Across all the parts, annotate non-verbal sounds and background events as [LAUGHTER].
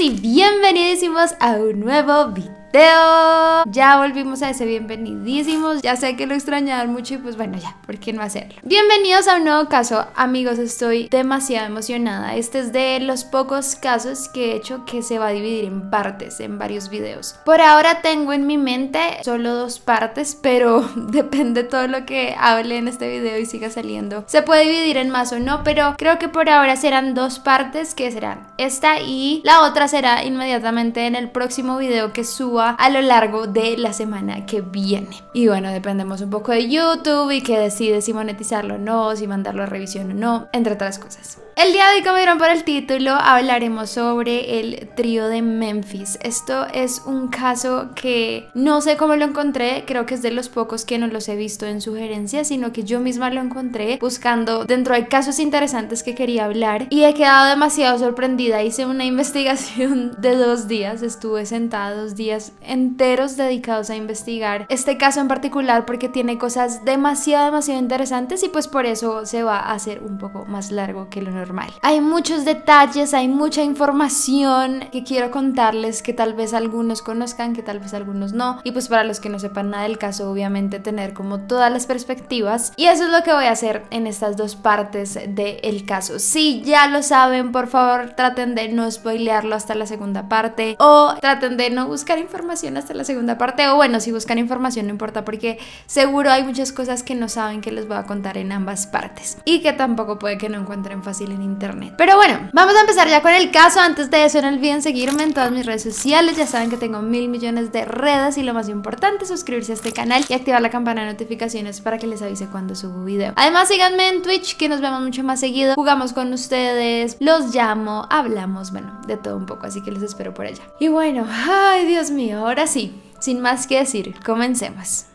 y bienvenidísimos a un nuevo video. Ya volvimos a ese bienvenidísimos. Ya sé que lo extrañaban mucho y pues bueno, ya, ¿por qué no hacerlo? Bienvenidos a un nuevo caso, amigos. Estoy demasiado emocionada. Este es de los pocos casos que he hecho que se va a dividir en partes, en varios videos. Por ahora tengo en mi mente solo dos partes, pero [LAUGHS] depende todo lo que hable en este video y siga saliendo. Se puede dividir en más o no, pero creo que por ahora serán dos partes que serán esta y la otra será inmediatamente en el próximo video que subo a lo largo de la semana que viene. Y bueno, dependemos un poco de YouTube y que decide si monetizarlo o no, si mandarlo a revisión o no, entre otras cosas. El día de hoy, como vieron por el título, hablaremos sobre el trío de Memphis. Esto es un caso que no sé cómo lo encontré, creo que es de los pocos que no los he visto en sugerencias, sino que yo misma lo encontré buscando dentro hay casos interesantes que quería hablar y he quedado demasiado sorprendida. Hice una [LAUGHS] investigación de dos días, estuve sentada dos días enteros dedicados a investigar este caso en particular porque tiene cosas demasiado, demasiado interesantes y pues por eso se va a hacer un poco más largo que lo normal. Hay muchos detalles, hay mucha información que quiero contarles que tal vez algunos conozcan, que tal vez algunos no. Y pues para los que no sepan nada del caso, obviamente tener como todas las perspectivas. Y eso es lo que voy a hacer en estas dos partes del caso. Si ya lo saben, por favor traten de no spoilearlo hasta la segunda parte o traten de no buscar información hasta la segunda parte. O bueno, si buscan información no importa porque seguro hay muchas cosas que no saben que les voy a contar en ambas partes y que tampoco puede que no encuentren fácil internet. Pero bueno, vamos a empezar ya con el caso. Antes de eso, no olviden seguirme en todas mis redes sociales. Ya saben que tengo mil millones de redes y lo más importante, suscribirse a este canal y activar la campana de notificaciones para que les avise cuando subo video. Además, síganme en Twitch, que nos vemos mucho más seguido. Jugamos con ustedes, los llamo, hablamos, bueno, de todo un poco. Así que les espero por allá. Y bueno, ay Dios mío, ahora sí, sin más que decir, comencemos.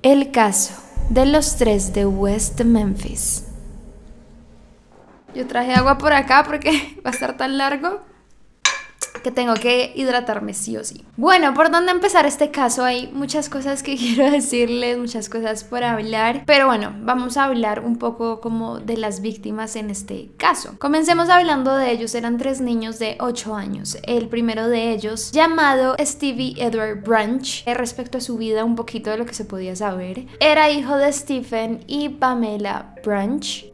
El caso de los tres de West Memphis. Yo traje agua por acá porque [LAUGHS] va a estar tan largo que tengo que hidratarme sí o sí. Bueno, ¿por dónde empezar este caso? Hay muchas cosas que [LAUGHS] quiero decirles, muchas cosas por hablar, pero bueno, vamos a hablar un poco como de las víctimas en este caso. Comencemos hablando de ellos, eran tres niños de 8 años. El primero de ellos, llamado Stevie Edward Branch, eh, respecto a su vida, un poquito de lo que se podía saber, era hijo de Stephen y Pamela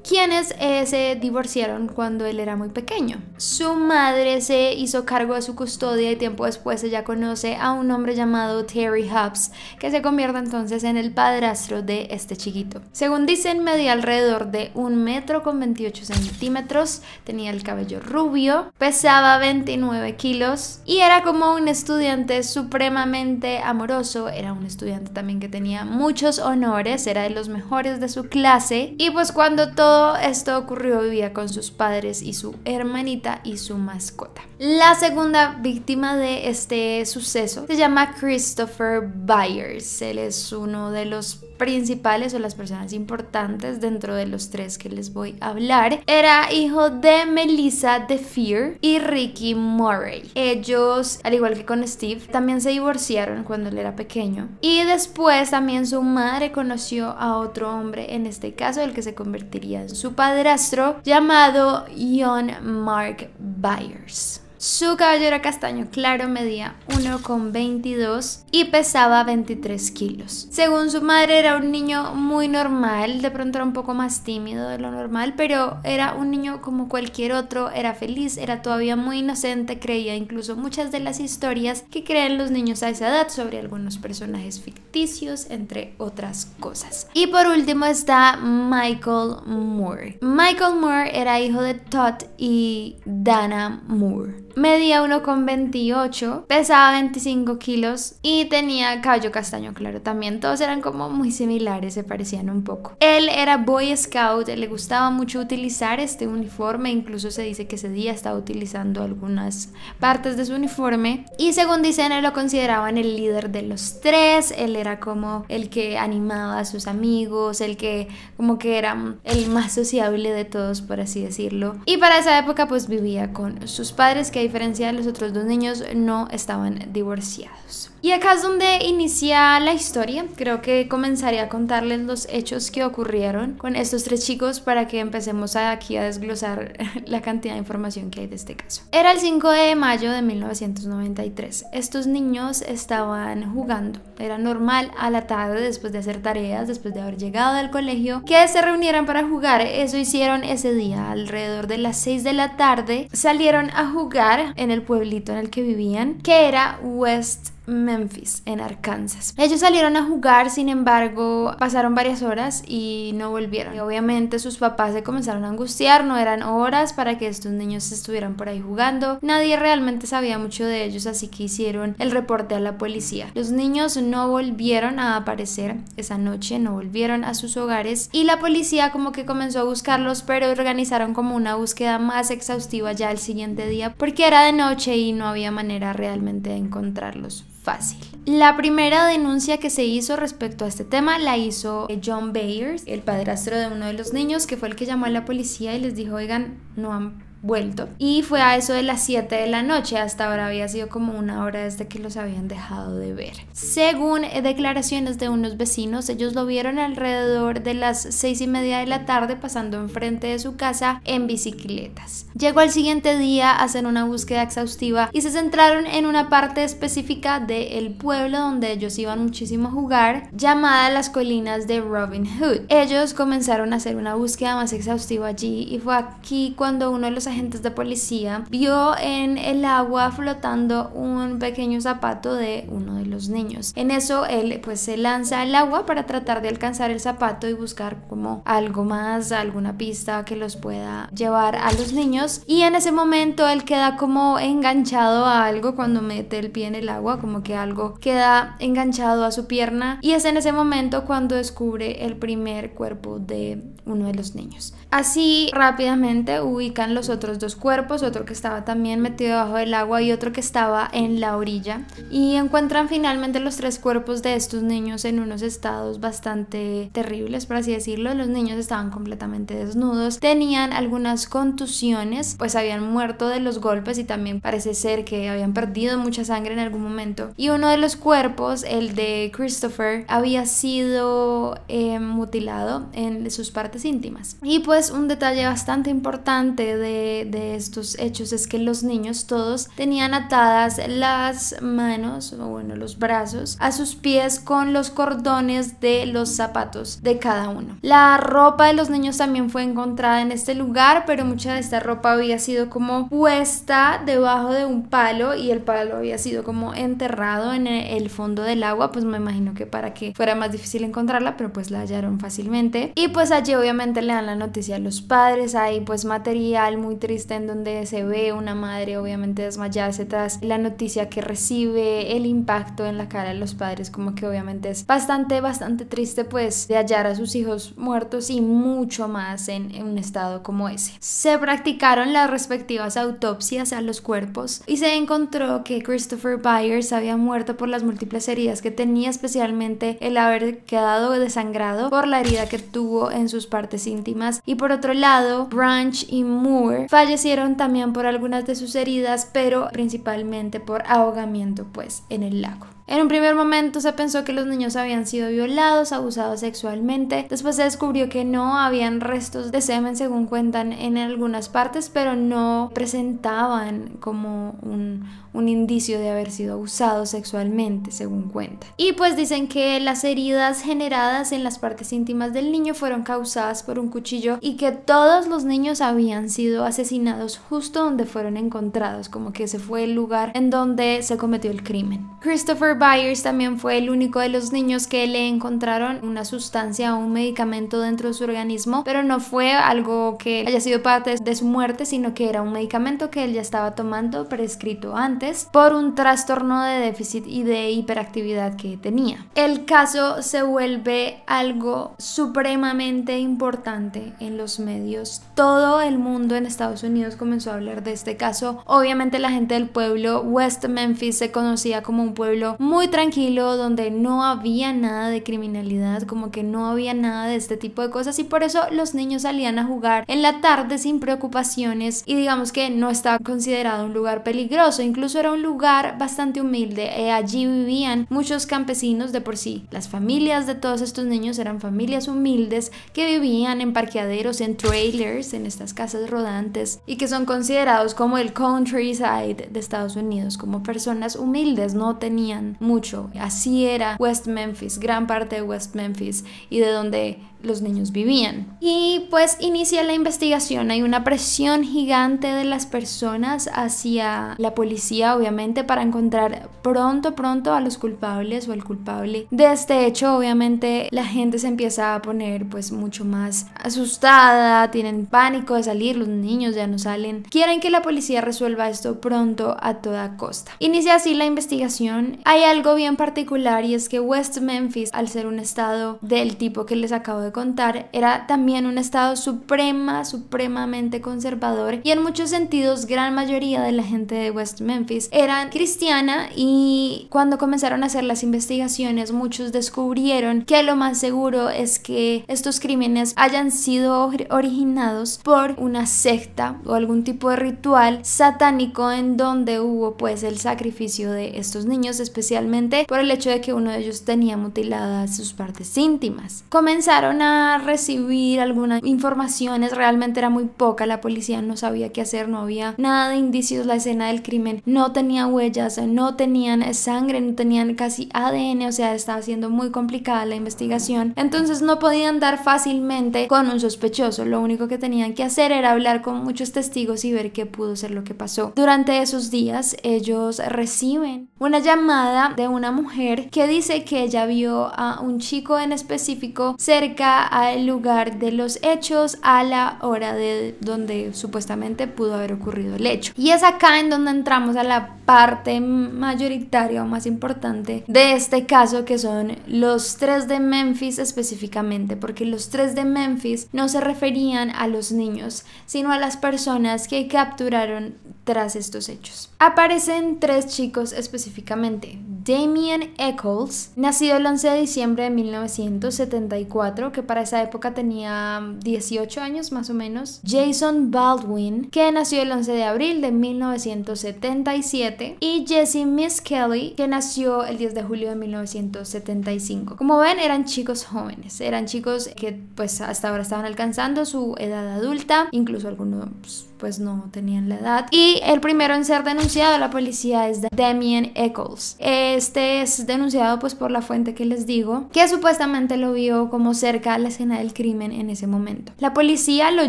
quienes eh, se divorciaron cuando él era muy pequeño. Su madre se hizo cargo de su custodia y tiempo después ella conoce a un hombre llamado Terry Hobbs, que se convierte entonces en el padrastro de este chiquito. Según dicen, medía alrededor de un metro con 28 centímetros, tenía el cabello rubio, pesaba 29 kilos y era como un estudiante supremamente amoroso, era un estudiante también que tenía muchos honores, era de los mejores de su clase y pues pues cuando todo esto ocurrió vivía con sus padres y su hermanita y su mascota. La segunda víctima de este suceso se llama Christopher Byers. Él es uno de los principales o las personas importantes dentro de los tres que les voy a hablar era hijo de Melissa de Fear y Ricky Murray. Ellos, al igual que con Steve, también se divorciaron cuando él era pequeño. Y después también su madre conoció a otro hombre, en este caso el que se convertiría en su padrastro, llamado John Mark Byers. Su cabello era castaño claro, medía 1,22 y pesaba 23 kilos. Según su madre era un niño muy normal, de pronto era un poco más tímido de lo normal, pero era un niño como cualquier otro, era feliz, era todavía muy inocente, creía incluso muchas de las historias que creen los niños a esa edad sobre algunos personajes ficticios, entre otras cosas. Y por último está Michael Moore. Michael Moore era hijo de Todd y Dana Moore medía 1,28, pesaba 25 kilos y tenía cabello castaño claro también. Todos eran como muy similares, se parecían un poco. Él era Boy Scout, le gustaba mucho utilizar este uniforme, incluso se dice que ese día estaba utilizando algunas partes de su uniforme. Y según dicen, él lo consideraban el líder de los tres, él era como el que animaba a sus amigos, el que como que era el más sociable de todos, por así decirlo. Y para esa época pues vivía con sus padres que diferencia de los otros dos niños, no estaban divorciados. Y acá es donde inicia la historia. Creo que comenzaría a contarles los hechos que ocurrieron con estos tres chicos para que empecemos aquí a desglosar [LAUGHS] la cantidad de información que hay de este caso. Era el 5 de mayo de 1993. Estos niños estaban jugando. Era normal a la tarde, después de hacer tareas, después de haber llegado del colegio, que se reunieran para jugar. Eso hicieron ese día. Alrededor de las 6 de la tarde salieron a jugar en el pueblito en el que vivían, que era West Memphis, en Arkansas. Ellos salieron a jugar, sin embargo, pasaron varias horas y no volvieron. Y obviamente sus papás se comenzaron a angustiar, no eran horas para que estos niños estuvieran por ahí jugando. Nadie realmente sabía mucho de ellos, así que hicieron el reporte a la policía. Los niños no volvieron a aparecer esa noche, no volvieron a sus hogares y la policía como que comenzó a buscarlos, pero organizaron como una búsqueda más exhaustiva ya el siguiente día porque era de noche y no había manera realmente de encontrarlos fácil. La primera denuncia que se hizo respecto a este tema la hizo eh, John Bayers, el padrastro de uno de los niños, que fue el que llamó a la policía y les dijo, oigan, no han vuelto. Y fue a eso de las 7 de la noche, hasta ahora había sido como una hora desde que los habían dejado de ver. Según declaraciones de unos vecinos, ellos lo vieron alrededor de las 6 y media de la tarde pasando enfrente de su casa en bicicletas. Llegó al siguiente día a hacer una búsqueda exhaustiva y se centraron en una parte específica del pueblo donde ellos iban muchísimo a jugar, llamada las colinas de Robin Hood. Ellos comenzaron a hacer una búsqueda más exhaustiva allí y fue aquí cuando uno de los agentes de policía, vio en el agua flotando un pequeño zapato de uno de los niños. En eso él pues se lanza al agua para tratar de alcanzar el zapato y buscar como algo más, alguna pista que los pueda llevar a los niños. Y en ese momento él queda como enganchado a algo cuando mete el pie en el agua, como que algo queda enganchado a su pierna. Y es en ese momento cuando descubre el primer cuerpo de uno de los niños. Así rápidamente ubican los otros dos cuerpos, otro que estaba también metido bajo del agua y otro que estaba en la orilla. Y encuentran finalmente los tres cuerpos de estos niños en unos estados bastante terribles, por así decirlo. Los niños estaban completamente desnudos, tenían algunas contusiones, pues habían muerto de los golpes y también parece ser que habían perdido mucha sangre en algún momento. Y uno de los cuerpos, el de Christopher, había sido eh, mutilado en sus partes íntimas. Y pues un detalle bastante importante de de, estos hechos es que los niños todos tenían atadas las manos, o bueno, los brazos, a sus pies con los cordones de los zapatos de cada uno. La ropa de los niños también fue encontrada en este lugar, pero mucha de esta ropa había sido como puesta debajo de un palo y el palo había sido como enterrado en el fondo del agua, pues me imagino que para que fuera más difícil encontrarla, pero pues la hallaron fácilmente. Y pues allí obviamente le dan la noticia a los padres, hay pues material muy triste en donde se ve una madre obviamente desmayarse tras la noticia que recibe, el impacto en la cara de los padres, como que obviamente es bastante, bastante triste pues de hallar a sus hijos muertos y mucho más en un estado como ese. Se practicaron las respectivas autopsias a los cuerpos y se encontró que Christopher Byers había muerto por las múltiples heridas que tenía, especialmente el haber quedado desangrado por la herida que tuvo en sus partes íntimas y por otro lado, Branch y Moore fallecieron también por algunas de sus heridas, pero principalmente por ahogamiento pues en el lago. En un primer momento se pensó que los niños habían sido violados, abusados sexualmente, después se descubrió que no habían restos de semen según cuentan en algunas partes, pero no presentaban como un, indicio de haber sido abusados sexualmente según cuentan. Y pues dicen que las heridas generadas en las partes íntimas del niño fueron causadas por un cuchillo y que todos los niños habían sido asesinados justo donde fueron encontrados, como que ese fue el lugar en donde se cometió el crimen. Christopher Byers también fue el único de los niños que le encontraron una sustancia o un medicamento dentro de su organismo, pero no fue algo que haya sido parte de su muerte, sino que era un medicamento que él ya estaba tomando prescrito antes por un trastorno de déficit y de hiperactividad que tenía. El caso se vuelve algo supremamente importante en los medios. Todo el mundo en Estados Unidos comenzó a hablar de este caso. Obviamente la gente del pueblo West Memphis se conocía como un pueblo muy tranquilo, donde no había nada de criminalidad, como que no había nada de este tipo de cosas y por eso los niños salían a jugar en la tarde sin preocupaciones y digamos que no estaba considerado un lugar peligroso, incluso era un lugar bastante humilde, eh, allí vivían muchos campesinos de por sí, las familias de todos estos niños eran familias humildes que vivían en parqueaderos, en trailers, en estas casas rodantes y que son considerados como el countryside de Estados Unidos, como personas humildes, no tenían mucho. Así era West Memphis, gran parte de West Memphis y de donde los niños vivían. Y pues inicia la investigación, hay una presión gigante de las personas hacia la policía, obviamente, para encontrar pronto, pronto a los culpables o el culpable. De este hecho, obviamente, la gente se empieza a poner pues mucho más asustada, tienen pánico de salir, los niños ya no salen, quieren que la policía resuelva esto pronto a toda costa. Inicia así la investigación, hay algo bien particular y es que West Memphis, al ser un estado del tipo que les acabo de contar, era también un estado suprema, supremamente conservador y en muchos sentidos gran mayoría de la gente de West Memphis eran cristiana y cuando comenzaron a hacer las investigaciones muchos descubrieron que lo más seguro es que estos crímenes hayan sido originados por una secta o algún tipo de ritual satánico en donde hubo pues el sacrificio de estos niños, especialmente por el hecho de que uno de ellos tenía mutiladas sus partes íntimas. Comenzaron recibir algunas informaciones, realmente era muy poca, la policía no sabía qué hacer, no había nada de indicios, la escena del crimen no tenía huellas, no tenían sangre, no tenían casi ADN, o sea, estaba siendo muy complicada la investigación, entonces no podían dar fácilmente con un sospechoso, lo único que tenían que hacer era hablar con muchos testigos y ver qué pudo ser lo que pasó. Durante esos días ellos reciben una llamada de una mujer que dice que ella vio a un chico en específico cerca al lugar de los hechos a la hora de donde supuestamente pudo haber ocurrido el hecho. Y es acá en donde entramos a la parte mayoritaria o más importante de este caso que son los tres de Memphis específicamente, porque los tres de Memphis no se referían a los niños, sino a las personas que capturaron tras estos hechos. Aparecen tres chicos específicamente, Damien Eccles, nacido el 11 de diciembre de 1974, que para esa época tenía 18 mm, años más o menos, Jason Baldwin, que nació el 11 de abril de 1977, y Jesse Miss Kelly, que nació el 10 de julio de 1975. Como ven, eran chicos jóvenes, eran chicos que pues hasta ahora estaban alcanzando su edad adulta, incluso algunos pues, pues no tenían la edad. Y el primero en ser denunciado a la policía es Damien Eccles. Eh, este es denunciado pues por la fuente que les digo, que supuestamente lo vio como cerca a la escena del crimen en ese momento. La policía lo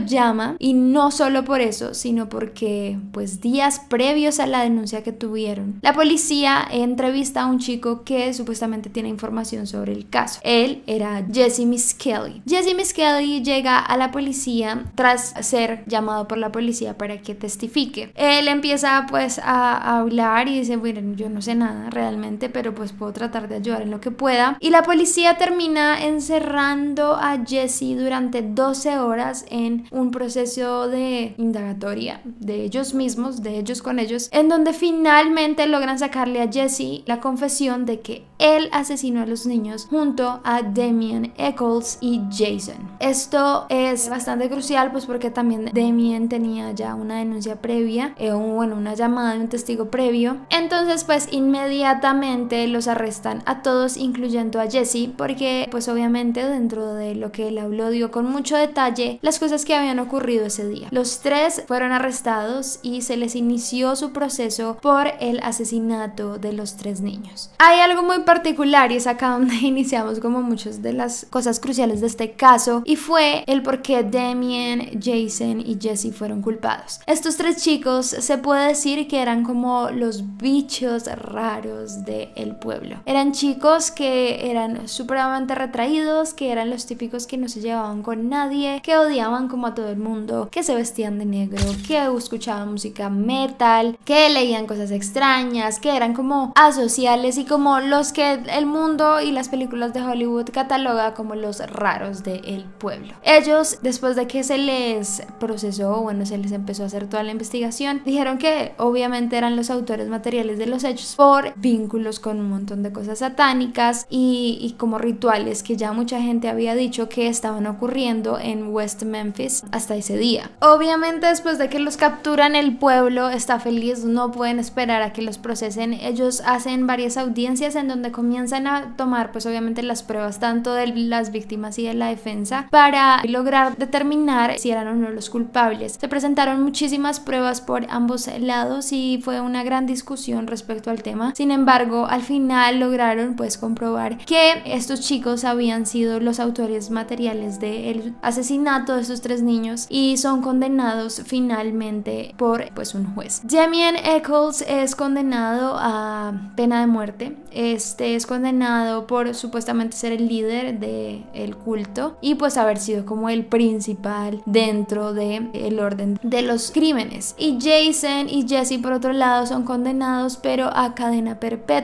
llama y no solo por eso, sino porque pues días previos a la denuncia que tuvieron, la policía entrevista a un chico que supuestamente tiene información sobre el caso. Él era Jesse Miss Jesse Miss Kelly llega a la policía tras ser llamado por la policía para que testifique. Él empieza pues a hablar y dice, bueno, yo no sé nada realmente pero pues puedo tratar de ayudar en lo que pueda. Y la policía termina encerrando a Jesse durante 12 horas en un proceso de indagatoria de ellos mismos, de ellos con ellos, en donde finalmente logran sacarle a Jesse la confesión de que él asesinó a los niños junto a Damien Eccles y Jason. Esto es bastante crucial pues porque también Damien tenía ya una denuncia previa, eh, bueno, una llamada de un testigo previo. Entonces pues inmediatamente los arrestan a todos, incluyendo a Jesse, porque pues obviamente dentro de lo que él habló dio con mucho detalle las cosas que habían ocurrido ese día. Los tres fueron arrestados y se les inició su proceso por el asesinato de los tres niños. Hay algo muy particular y es acá donde [LAUGHS] iniciamos como muchas de las cosas cruciales de este caso y fue el por qué Damien, Jason y Jesse fueron culpados. Estos tres chicos se puede decir que eran como los bichos raros de el pueblo. Eran chicos que eran supremamente retraídos, que eran los típicos que no se llevaban con nadie, que odiaban como a todo el mundo, que se vestían de negro, que escuchaban música metal, que leían cosas extrañas, que eran como asociales y como los que el mundo y las películas de Hollywood cataloga como los raros del pueblo. Ellos, después de que se les procesó, bueno, se les empezó a hacer toda la investigación, dijeron que obviamente eran los autores materiales de los hechos por vínculo con un montón de cosas satánicas y, y como rituales que ya mucha gente había dicho que estaban ocurriendo en West Memphis hasta ese día. Obviamente después de que los capturan el pueblo está feliz, no pueden esperar a que los procesen. Ellos hacen varias audiencias en donde comienzan a tomar pues obviamente las pruebas tanto de las víctimas y de la defensa para lograr determinar si eran o no los culpables. Se presentaron muchísimas pruebas por ambos lados y fue una gran discusión respecto al tema. Sin embargo, al final lograron pues comprobar que estos chicos habían sido los autores materiales del asesinato de estos tres niños y son condenados finalmente por pues un juez. Damien Eccles es condenado a pena de muerte. Este es condenado por supuestamente ser el líder del el culto y pues haber sido como el principal dentro del el orden de los crímenes. Y Jason y Jesse por otro lado son condenados pero a cadena perpetua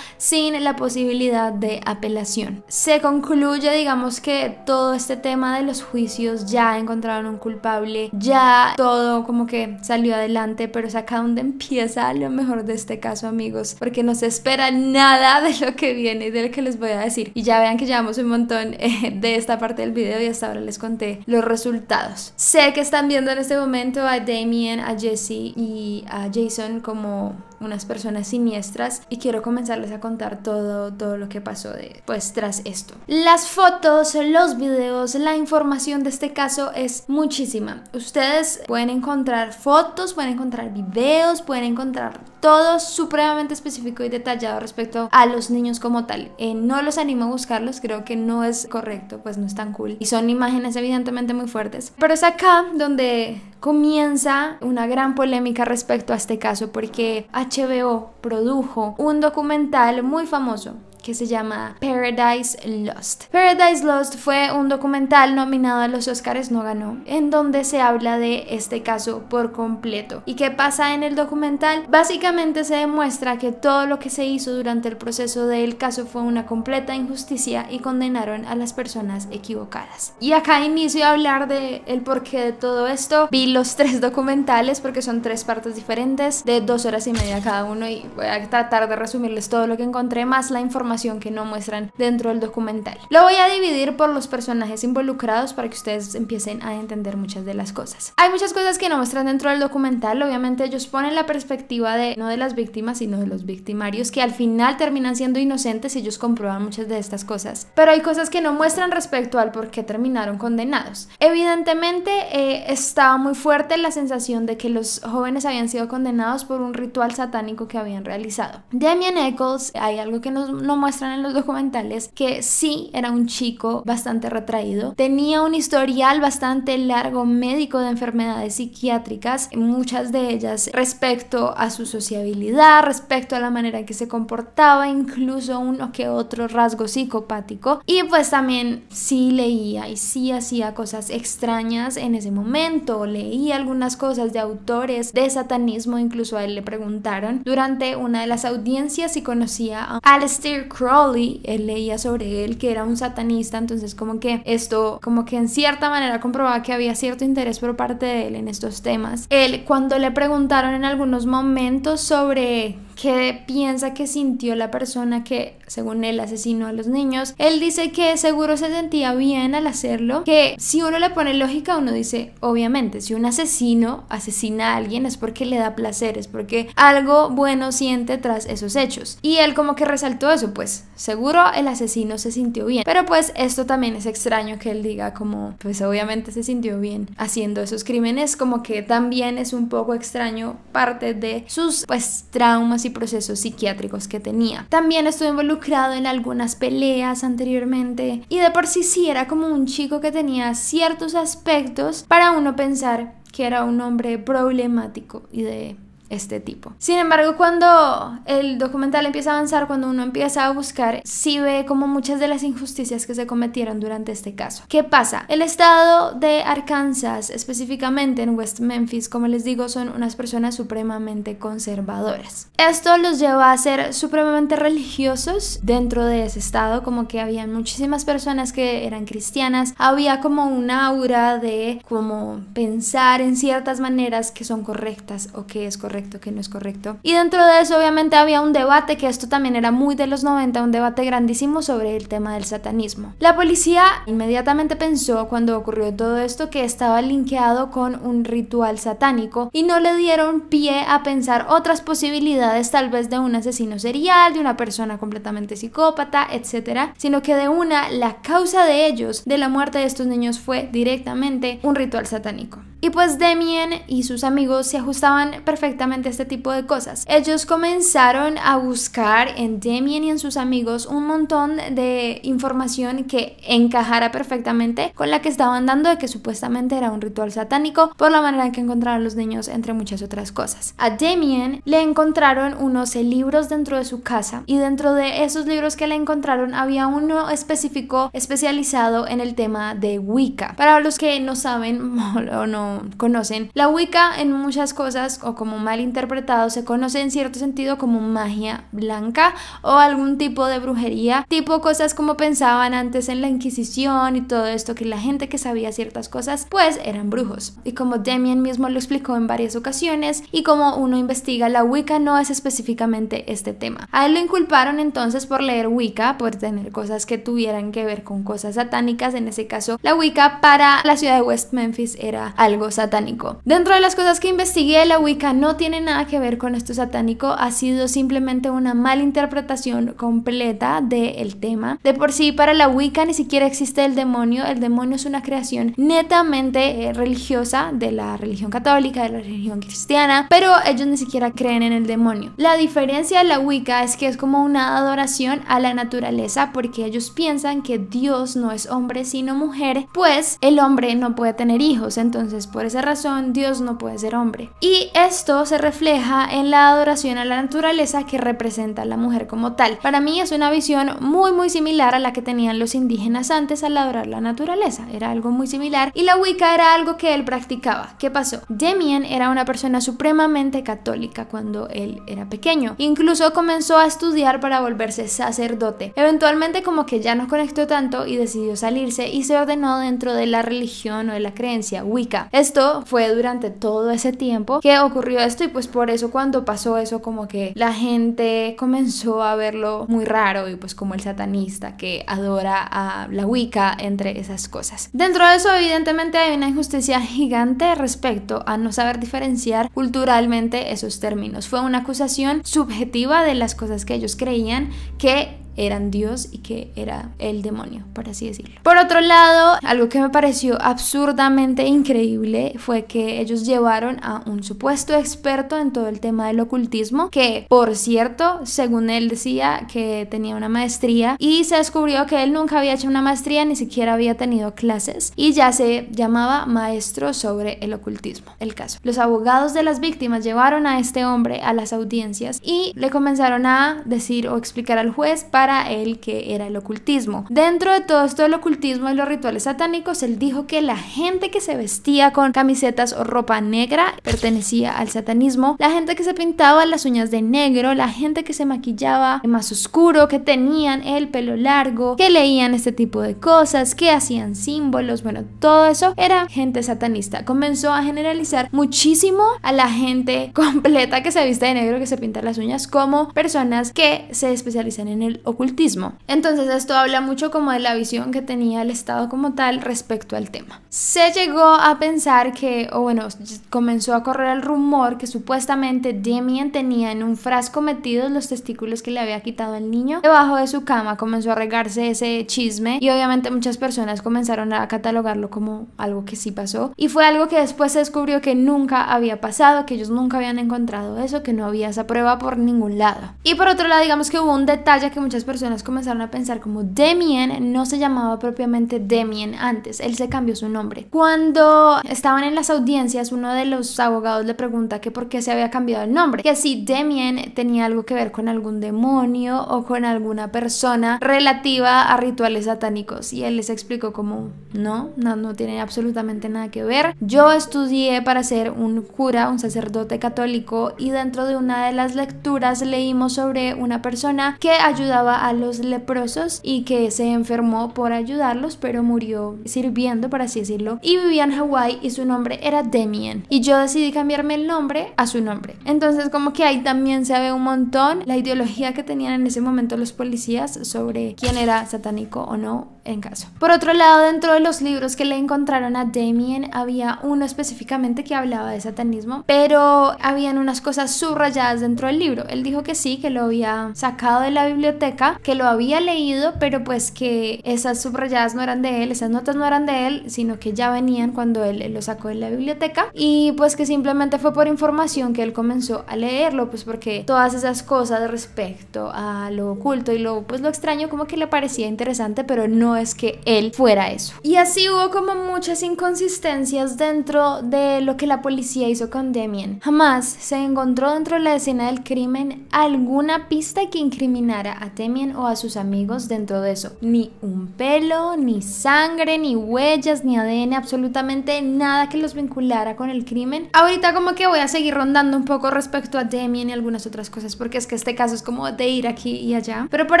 sin la posibilidad de apelación. Se concluye, digamos que todo este tema de los juicios ya encontraron un culpable, ya todo como que salió adelante, pero es acá donde empieza lo mejor de este caso, amigos, porque no se espera nada de lo que viene y de lo que les voy a decir. Y ya vean que llevamos un montón eh, de esta parte del video y hasta ahora les conté los resultados. Sé que están viendo en este momento a Damien, a Jesse y a Jason como unas personas siniestras y quiero comenzarles a contar todo, todo lo que pasó de, pues, tras esto. Las fotos, los videos, la información de este caso es muchísima. Ustedes pueden encontrar fotos, pueden encontrar videos, pueden encontrar todo supremamente específico y detallado respecto a los niños como tal. Eh, no los animo a buscarlos, creo que no es correcto, pues no es tan cool. Y son imágenes evidentemente muy fuertes. Pero es acá donde comienza una gran polémica respecto a este caso porque HBO produjo un documental muy famoso que se llama Paradise Lost. Paradise Lost fue un documental nominado a los Oscars, no ganó, en donde se habla de este caso por completo. ¿Y qué pasa en el documental? Básicamente se demuestra que todo lo que se hizo durante el proceso del caso fue una completa injusticia y condenaron a las personas equivocadas. Y acá inicio a hablar de el porqué de todo esto. Vi los tres documentales porque son tres partes diferentes de dos horas y media cada uno y voy a tratar de resumirles todo lo que encontré más la información que no muestran dentro del documental. Lo voy a dividir por los personajes involucrados para que ustedes empiecen a entender muchas de las cosas. Hay muchas cosas que no muestran dentro del documental, obviamente ellos ponen la perspectiva de no de las víctimas, sino de los victimarios que al final terminan siendo inocentes y ellos comprueban muchas de estas cosas. Pero hay cosas que no muestran respecto al por qué terminaron condenados. Evidentemente eh, estaba muy fuerte la sensación de que los jóvenes habían sido condenados por un ritual satánico que habían realizado. Damien Eccles, hay algo que nos, no muestran en los documentales, que sí era un chico bastante retraído, tenía un historial bastante largo médico de enfermedades psiquiátricas, muchas de ellas respecto a su sociabilidad, respecto a la manera en que se comportaba, incluso uno que otro rasgo psicopático. Y pues también sí leía y sí hacía cosas extrañas en ese momento, leía algunas cosas de autores de satanismo, incluso a él le preguntaron durante una de las audiencias si conocía a Alistair Crowley, él leía sobre él que era un satanista, entonces como que esto, como que en cierta manera comprobaba que había cierto interés por parte de él en estos temas. Él, cuando le preguntaron en algunos momentos sobre que piensa que sintió la persona que, según él, asesinó a los niños. Él dice que seguro se sentía bien al hacerlo, que si uno le pone lógica, uno dice, obviamente, si un asesino asesina a alguien es porque le da placer, es porque algo bueno siente tras esos hechos. Y él como que resaltó eso, pues seguro el asesino se sintió bien. Pero pues esto también es extraño que él diga como, pues obviamente se sintió bien haciendo esos crímenes, como que también es un poco extraño parte de sus pues traumas y procesos psiquiátricos que tenía. También estuvo involucrado en algunas peleas anteriormente y de por sí sí era como un chico que tenía ciertos aspectos para uno pensar que era un hombre problemático y de este tipo. Sin embargo, cuando el documental empieza a avanzar, cuando uno empieza a buscar, sí ve como muchas de las injusticias que se cometieron durante este caso. ¿Qué pasa? El estado de Arkansas, específicamente en West Memphis, como les digo, son unas personas supremamente conservadoras. Esto los lleva a ser supremamente religiosos dentro de ese estado, como que habían muchísimas personas que eran cristianas, había como un aura de como pensar en ciertas maneras que son correctas o que es correcto correcto, no es correcto. Y dentro de eso obviamente había un debate, que esto también era muy de los 90, un debate grandísimo sobre el tema del satanismo. La policía inmediatamente pensó cuando ocurrió todo esto que estaba linkeado con un ritual satánico y no le dieron pie a pensar otras posibilidades tal vez de un asesino serial, de una persona completamente psicópata, etcétera, sino que de una la causa de ellos de la muerte de estos niños fue directamente un ritual satánico. Y pues Damien y sus amigos se ajustaban perfectamente a este tipo de cosas. Ellos comenzaron a buscar en Damien y en sus amigos un montón de información que encajara perfectamente con la que estaban dando de que supuestamente era un ritual satánico por la manera en que encontraron los niños, entre muchas otras cosas. A Damien le encontraron unos libros dentro de su casa y dentro de esos libros que le encontraron había uno específico especializado en el tema de Wicca. Para los que no saben [LAUGHS] o no conocen la Wicca en muchas cosas o como mal interpretado se conoce en cierto sentido como magia blanca o algún tipo de brujería, tipo cosas como pensaban antes en la Inquisición y todo esto, que la gente que sabía ciertas cosas pues eran brujos. Y como Demian mismo lo explicó en varias ocasiones y como uno investiga, la Wicca no es específicamente este tema. A él lo inculparon entonces por leer Wicca, por tener cosas que tuvieran que ver con cosas satánicas, en ese caso la Wicca para la ciudad de West Memphis era algo algo satánico. Dentro de las cosas que investigué, la Wicca no tiene nada que ver con esto satánico, ha sido simplemente una mala interpretación completa del tema. De por sí, para la Wicca ni siquiera existe el demonio, el demonio es una creación netamente eh, religiosa de la religión católica, de la religión cristiana, pero ellos ni siquiera creen en el demonio. La diferencia de la Wicca es que es como una adoración a la naturaleza porque ellos piensan que Dios no es hombre sino mujer, pues el hombre no puede tener hijos, entonces por esa razón Dios no puede ser hombre. Y esto se refleja en la adoración a la naturaleza que representa a la mujer como tal. Para mí es una visión muy muy similar a la que tenían los indígenas antes al adorar la naturaleza. Era algo muy similar y la Wicca era algo que él practicaba. ¿Qué pasó? Demian era una persona supremamente católica cuando él era pequeño. Incluso comenzó a estudiar para volverse sacerdote. Eventualmente como que ya no conectó tanto y decidió salirse y se ordenó dentro de la religión o de la creencia Wicca. Esto fue durante todo ese tiempo que ocurrió esto y pues por eso cuando pasó eso como que la gente comenzó a verlo muy raro y pues como el satanista que adora a la Wicca entre esas cosas. Dentro de eso evidentemente hay una injusticia gigante respecto a no saber diferenciar culturalmente esos términos. Fue una acusación subjetiva de las cosas que ellos creían que eran Dios y que era el demonio, por así decirlo. Por otro lado, algo que me pareció absurdamente increíble fue que ellos llevaron a un supuesto experto en todo el tema del ocultismo, que por cierto, según él decía que tenía una maestría y se descubrió que él nunca había hecho una maestría, ni siquiera había tenido clases y ya se llamaba maestro sobre el ocultismo. El caso. Los abogados de las víctimas llevaron a este hombre a las audiencias y le comenzaron a decir o explicar al juez para para él que era el ocultismo. Dentro de todo esto del ocultismo y los rituales satánicos, él dijo que la gente que se vestía con camisetas o ropa negra pertenecía al satanismo, la gente que se pintaba las uñas de negro, la gente que se maquillaba más oscuro, que tenían el pelo largo, que leían este tipo de cosas, que hacían símbolos, bueno, todo eso era gente satanista. Comenzó a generalizar muchísimo a la gente [LAUGHS] completa que se viste de negro, que se pinta las uñas, como personas que se especializan en el ocultismo ocultismo. Entonces esto habla mucho como de la visión que tenía el Estado como tal respecto al tema. Se llegó a pensar que, o bueno, comenzó a correr el rumor que supuestamente Damien tenía en un frasco metidos los testículos que le había quitado el niño debajo de su cama. Comenzó a regarse ese chisme y obviamente muchas personas comenzaron a catalogarlo como algo que sí pasó. Y fue algo que después se descubrió que nunca había pasado, que ellos nunca habían encontrado eso, que no había esa prueba por ningún lado. Y por otro lado, digamos que hubo un detalle que muchas personas comenzaron a pensar como Damien no se llamaba propiamente Damien antes, él se cambió su nombre. Cuando estaban en las audiencias, uno de los abogados le pregunta que por qué se había cambiado el nombre, que si Damien tenía algo que ver con algún demonio o con alguna persona relativa a rituales satánicos y él les explicó como no, no, no tiene absolutamente nada que ver. Yo estudié para ser un cura, un sacerdote católico y dentro de una de las lecturas leímos sobre una persona que ayudaba a los leprosos y que se enfermó por ayudarlos, pero murió sirviendo, por así decirlo. Y vivía en Hawái y su nombre era Demian. Y yo decidí cambiarme el nombre a su nombre. Entonces como que ahí también se ve un montón la ideología que tenían en ese momento los policías sobre quién era satánico o no en caso. Por otro lado, dentro de los libros que le encontraron a Damien, había uno específicamente que hablaba de satanismo, pero habían unas cosas subrayadas dentro del libro. Él dijo que sí, que lo había sacado de la biblioteca, que lo había leído, pero pues que esas subrayadas no eran de él, esas notas no eran de él, sino que ya venían cuando él lo sacó de la biblioteca y pues que simplemente fue por información que él comenzó a leerlo, pues porque todas esas cosas respecto a lo oculto y lo pues lo extraño como que le parecía interesante, pero no es que él fuera eso. Y así hubo como muchas inconsistencias dentro de lo que la policía hizo con Damien. Jamás se encontró dentro de la escena del crimen alguna pista que incriminara a Damien o a sus amigos dentro de eso. Ni un pelo, ni sangre, ni huellas, ni ADN, absolutamente nada que los vinculara con el crimen. Ahorita como que voy a seguir rondando un poco respecto a Damien y algunas otras cosas porque es que este caso es como de ir aquí y allá. Pero por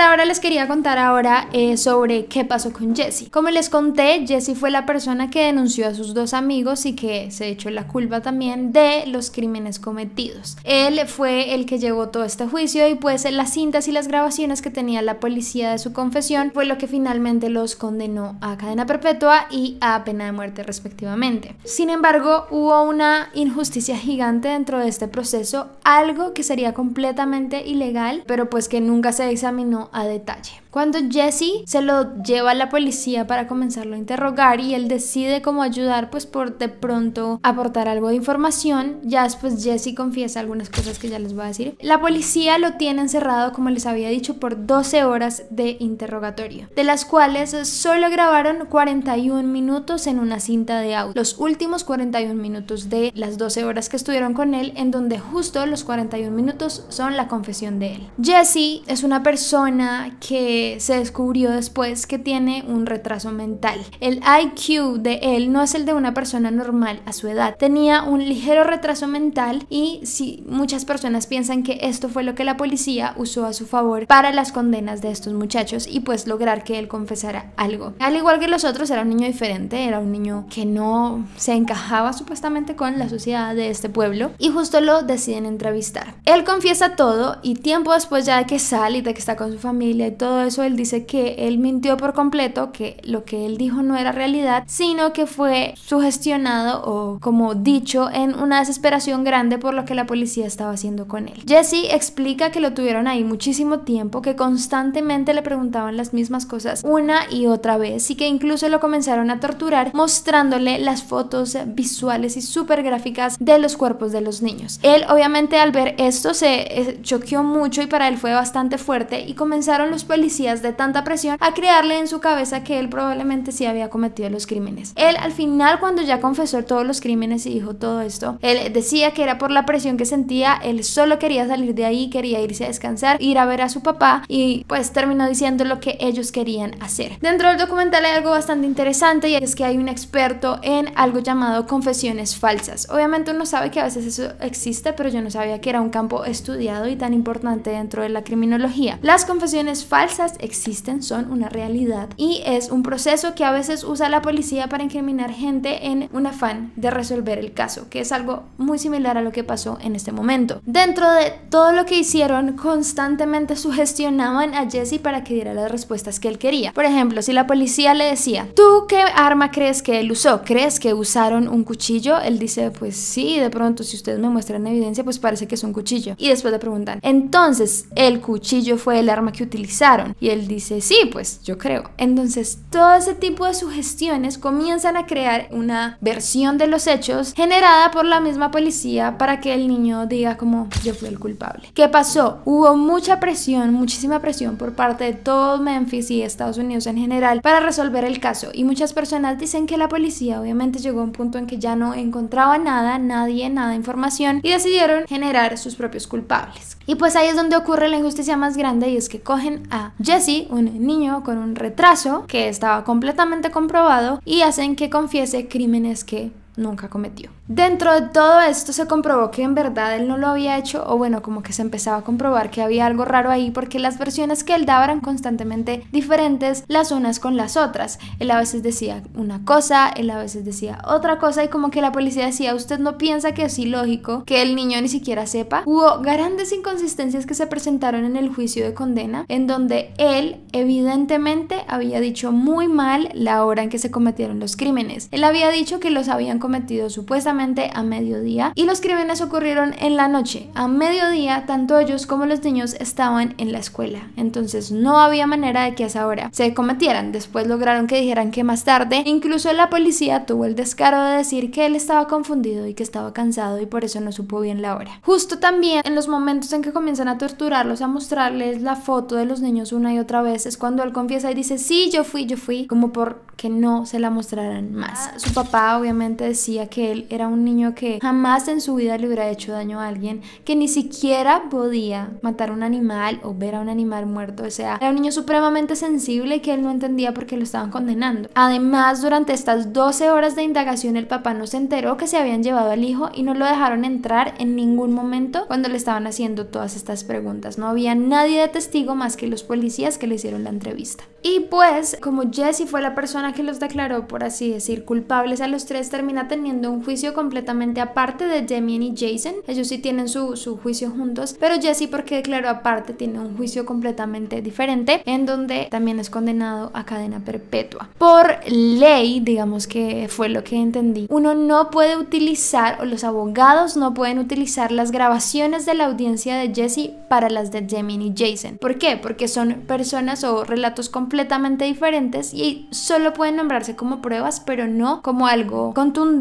ahora les quería contar ahora eh, sobre qué pasó con Jesse. Como les conté, Jesse fue la persona que denunció a sus dos amigos y que se echó la culpa también de los crímenes cometidos. Él fue el que llevó todo este juicio y pues las cintas y las grabaciones que tenía la policía de su confesión fue lo que finalmente los condenó a cadena perpetua y a pena de muerte respectivamente. Sin embargo, hubo una injusticia gigante dentro de este proceso, algo que sería completamente ilegal, pero pues que nunca se examinó a detalle. Cuando Jesse se lo lleva la policía para comenzarlo a interrogar y él decide cómo ayudar pues por de pronto aportar algo de información. Ya después Jesse confiesa algunas cosas que ya les voy a decir. La policía lo tiene encerrado como les había dicho por 12 horas de interrogatorio, de las cuales solo grabaron 41 minutos en una cinta de audio. Los últimos 41 minutos de las 12 horas que estuvieron con él en donde justo los 41 minutos son la confesión de él. Jesse es una persona que se descubrió después que tiene tiene un retraso mental. El IQ de él no es el de una persona normal a su edad. Tenía un ligero retraso mental y si muchas personas piensan que esto fue lo que la policía usó a su favor para las condenas de estos muchachos y pues lograr que él confesara algo. Al igual que los otros, era un niño diferente, era un niño que no se encajaba supuestamente con la sociedad de este pueblo y justo lo deciden entrevistar. Él confiesa todo y tiempo después ya de que sale y de que está con su familia y todo eso, él dice que él mintió por completo que lo que él dijo no era realidad, sino que fue sugestionado o como dicho en una desesperación grande por lo que la policía estaba haciendo con él. Jesse explica que lo tuvieron ahí muchísimo tiempo, que constantemente le preguntaban las mismas cosas una y otra vez y que incluso lo comenzaron a torturar mostrándole las fotos visuales y súper gráficas de los cuerpos de los niños. Él obviamente al ver esto se eh, choqueó mucho y para él fue bastante fuerte y comenzaron los policías de tanta presión a crearle en su cabeza que él probablemente sí había cometido los crímenes. Él al final cuando ya confesó todos los crímenes y dijo todo esto, él decía que era por la presión que sentía, él solo quería salir de ahí, quería irse a descansar, ir a ver a su papá y pues terminó diciendo lo que ellos querían hacer. Dentro del documental hay algo bastante interesante y es que hay un experto en algo llamado confesiones falsas. Obviamente uno sabe que a veces eso existe, pero yo no sabía que era un campo estudiado y tan importante dentro de la criminología. Las confesiones falsas existen, son una realidad y es un proceso que a veces usa la policía para incriminar gente en un afán de resolver el caso, que es algo muy similar a lo que pasó en este momento. Dentro de todo lo que hicieron, constantemente sugestionaban a Jesse para que diera las respuestas que él quería. Por ejemplo, si la policía le decía, ¿tú qué arma crees que él usó? ¿Crees que usaron un cuchillo? Él dice, pues sí, de pronto si ustedes me muestran evidencia, pues parece que es un cuchillo. Y después le preguntan, entonces, ¿el cuchillo fue el arma que utilizaron? Y él dice, sí, pues yo creo. Entonces, todo ese tipo de sugestiones comienzan a crear una versión de los hechos generada por la misma policía para que el niño diga como yo fui el culpable. ¿Qué pasó? Hubo mucha presión, muchísima presión por parte de todo Memphis y Estados Unidos en general para resolver el caso y muchas personas dicen que la policía obviamente llegó a un punto en que ya no encontraba nada, nadie, nada de información y decidieron generar sus propios culpables. Y pues ahí es donde ocurre la injusticia más grande y es que cogen a Jesse, un niño con un retrato que estaba completamente comprobado y hacen que confiese crímenes que nunca cometió. Dentro de todo esto se comprobó que en verdad él no lo había hecho o bueno, como que se empezaba a comprobar que había algo raro ahí porque las versiones que él daba eran constantemente diferentes las unas con las otras. Él a veces decía una cosa, él a veces decía otra cosa y como que la policía decía, usted no piensa que es ilógico que el niño ni siquiera sepa. Hubo grandes inconsistencias que se presentaron en el juicio de condena en donde él evidentemente había dicho muy mal la hora en que se cometieron los crímenes. Él había dicho que los habían cometido supuestamente a mediodía y los crímenes ocurrieron en la noche. A mediodía, tanto ellos como los niños estaban en la escuela, entonces no había manera de que a esa hora se cometieran. Después lograron que dijeran que más tarde, incluso la policía tuvo el descaro de decir que él estaba confundido y que estaba cansado y por eso no supo bien la hora. Justo también en los momentos en que comienzan a torturarlos, a mostrarles la foto de los niños una y otra vez, es cuando él confiesa y dice, sí, yo fui, yo fui, como que no se la mostraran más. Su papá obviamente decía que él era un niño que jamás en su vida le hubiera hecho daño a alguien, que ni siquiera podía matar un animal o ver a un animal muerto. O sea, era un niño supremamente sensible que él no entendía por qué lo estaban condenando. Además, durante estas 12 horas de indagación, el papá no se enteró que se habían llevado al hijo y no lo dejaron entrar en ningún momento cuando le estaban haciendo todas estas preguntas. No había nadie de testigo más que los policías que le hicieron la entrevista. Y pues, como Jesse fue la persona que los declaró, por así decir, culpables a los tres, termina teniendo un juicio completamente aparte de Demian y Jason. Ellos sí tienen su, su juicio juntos, pero Jesse porque declaró aparte tiene un juicio completamente diferente en donde también es condenado a cadena perpetua. Por ley, digamos que fue lo que entendí, uno no puede utilizar o los abogados no pueden utilizar las grabaciones de la audiencia de Jesse para las de Demian y Jason. ¿Por qué? Porque son personas o relatos completamente diferentes y solo pueden nombrarse como pruebas, pero no como algo contundente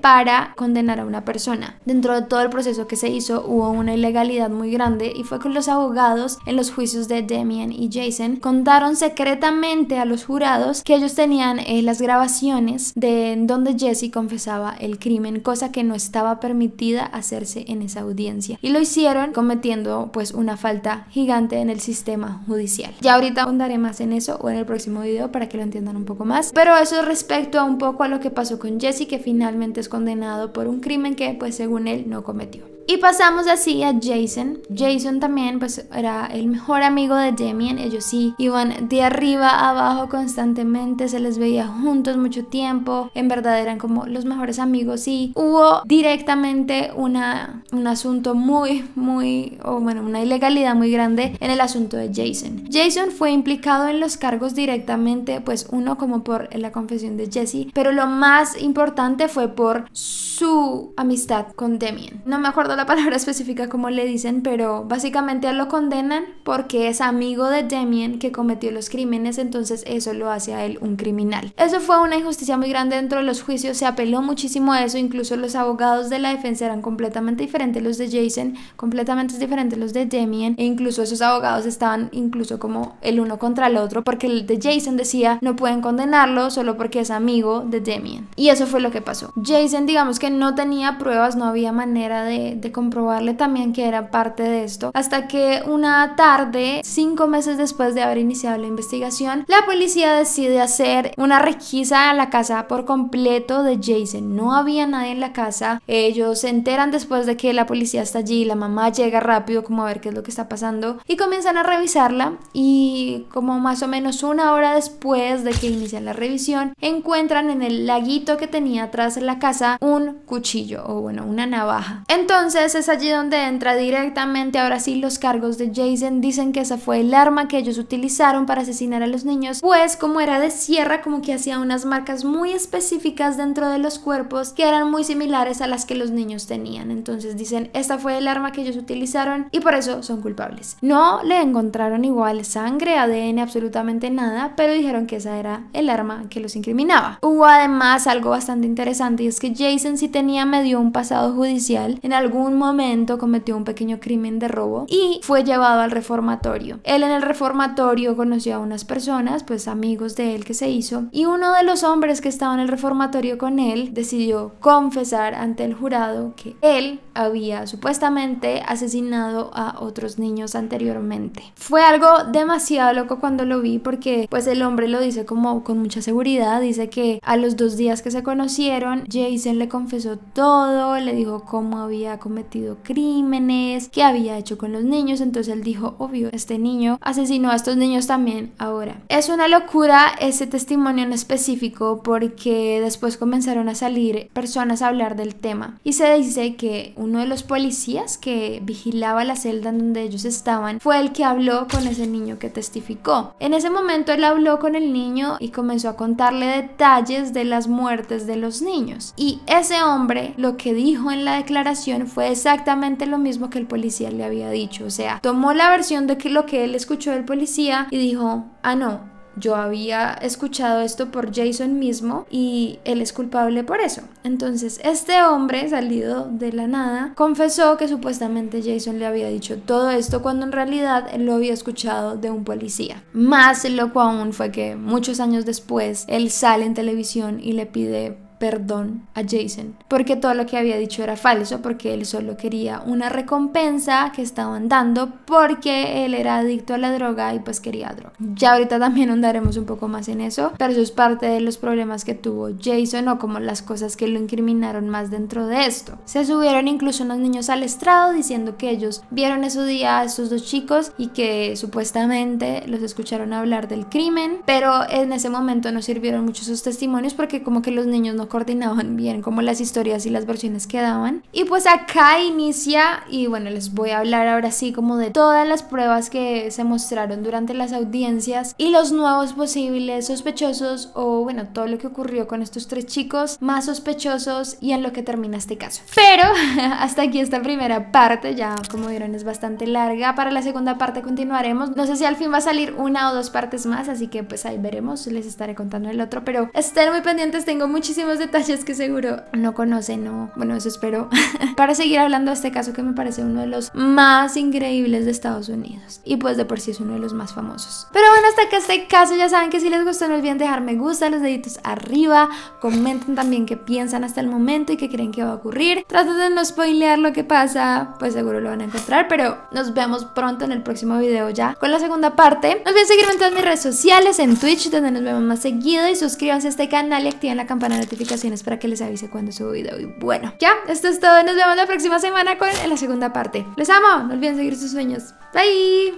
para condenar a una persona. Dentro de todo el proceso que se hizo hubo una ilegalidad muy grande y fue que los abogados en los juicios de Demian y Jason contaron secretamente a los jurados que ellos tenían eh, las grabaciones de donde Jesse confesaba el crimen, cosa que no estaba permitida hacerse en esa audiencia. Y lo hicieron cometiendo pues una falta gigante en el sistema judicial. Ya ahorita ahondaré más en eso o en el próximo video para que lo entiendan un poco más. Pero eso es respecto a un poco a lo que pasó con Jesse que finalmente finalmente es condenado por un crimen que pues según él no cometió. Y pasamos así a Jason. Jason también pues era el mejor amigo de Damien. Ellos sí iban de arriba a abajo constantemente, se les veía juntos mucho tiempo. En verdad eran como los mejores amigos y hubo directamente una, un asunto muy, muy, o bueno, una ilegalidad muy grande en el asunto de Jason. Jason fue implicado en los cargos directamente, pues uno como por la confesión de Jesse, pero lo más importante fue por su amistad con Damien. No me acuerdo la palabra [LAUGHS] específica como le dicen, pero básicamente lo condenan porque es amigo de Demian que cometió los crímenes, entonces eso lo hace a él un criminal. Eso fue una injusticia muy grande dentro de los juicios, se apeló muchísimo a eso, incluso los abogados de la defensa eran completamente diferentes los de Jason, completamente diferentes los de Damien, e incluso esos abogados estaban incluso como el uno contra el otro, porque el de Jason decía no pueden condenarlo solo porque es amigo de Damien. Y eso fue lo que pasó. Jason digamos que no tenía pruebas, no había manera de comprobarle también que era parte de esto. Hasta que una tarde, cinco meses después de haber iniciado la investigación, la policía decide hacer una requisa a la casa por completo de Jason. No había nadie en la casa. Ellos se enteran después de que la policía está allí, la mamá llega rápido como a ver qué es lo que está pasando y comienzan a revisarla y como más o menos una hora después de que inician la revisión, encuentran en el laguito que tenía atrás en la casa un cuchillo o bueno, una navaja. Entonces, es allí donde entra directamente ahora sí los cargos de Jason. Dicen que esa fue el arma que ellos utilizaron para asesinar a los niños, pues como era de sierra, como que hacía unas marcas muy específicas dentro de los cuerpos que eran muy similares a las que los niños tenían. Entonces dicen, esta fue el arma que ellos utilizaron y por eso son culpables. No le encontraron igual sangre, ADN, absolutamente nada, pero dijeron que esa era el arma que los incriminaba. Hubo además algo bastante interesante y es que Jason sí tenía medio un pasado judicial en algún momento cometió un pequeño crimen de robo y fue llevado al reformatorio. Él en el reformatorio conoció a unas personas, pues amigos de él que se hizo, y uno de los hombres que estaba en el reformatorio con él decidió confesar ante el jurado que él había supuestamente asesinado a otros niños anteriormente. Fue algo demasiado loco cuando lo vi porque pues el hombre lo dice como con mucha seguridad, dice que a los dos días que se conocieron, Jason le confesó todo, le dijo cómo había cometido cometido crímenes, qué había hecho con los niños. Entonces él dijo, obvio, este niño asesinó a estos niños también ahora. Es una locura ese testimonio en específico porque después comenzaron a salir personas a hablar del tema. Y se dice que uno de los policías que vigilaba la celda donde ellos estaban fue el que habló con ese niño que testificó. En ese momento él habló con el niño y comenzó a contarle detalles de las muertes de los niños. Y ese hombre lo que dijo en la declaración fue exactamente lo mismo que el policía le había dicho. O sea, tomó la versión de lo que él escuchó del policía y dijo, ah, no, yo había escuchado esto por Jason mismo y él es culpable por eso. Entonces, este hombre salido de la nada confesó que supuestamente Jason le había dicho todo esto cuando en realidad él lo había escuchado de un policía. Más loco aún fue que muchos años después él sale en televisión y le pide perdón a Jason, porque todo lo que había dicho era falso, porque él solo quería una recompensa que estaban dando porque él era adicto a la droga y pues quería droga. Ya ahorita también andaremos un poco más en eso, pero eso es parte de los problemas que tuvo Jason o como las cosas que lo incriminaron más dentro de esto. Se subieron incluso unos niños al estrado diciendo que ellos vieron ese día a estos dos chicos y que supuestamente los escucharon hablar del crimen, pero en ese momento no sirvieron mucho sus testimonios porque como que los niños no coordinaban bien como las historias y las versiones que daban. Y pues acá inicia, y bueno, les voy a hablar ahora sí como de todas las pruebas que se mostraron durante las audiencias y los nuevos posibles sospechosos o bueno, todo lo que ocurrió con estos tres chicos más sospechosos y en lo que termina este caso. Pero [LAUGHS] hasta aquí esta primera parte, ya como vieron es bastante larga. Para la segunda parte continuaremos. No sé si al fin va a salir una o dos partes más, así que pues ahí veremos, les estaré contando el otro, pero estén muy pendientes, tengo muchísimos detalles que seguro no conocen no, bueno, eso espero. [LAUGHS] para seguir hablando de este caso que me parece uno de los más increíbles de Estados Unidos y pues de por sí es uno de los más famosos. Pero bueno, hasta que este caso, ya saben que si les gustó no olviden dejar me gusta, los deditos arriba, comenten también qué piensan hasta el momento y qué creen que va a ocurrir. Traten de no spoilear lo que pasa, pues seguro lo van a encontrar, pero nos vemos pronto en el próximo video ya con la segunda parte. No olviden seguirme en todas mis redes sociales, en Twitch donde nos vemos más seguido y suscríbanse a este canal y activen la campana de notificaciones para que les avise cuando subo video. Y bueno, ya, esto es todo. Nos vemos la próxima semana con la segunda parte. Les amo. No olviden seguir sus sueños. Bye.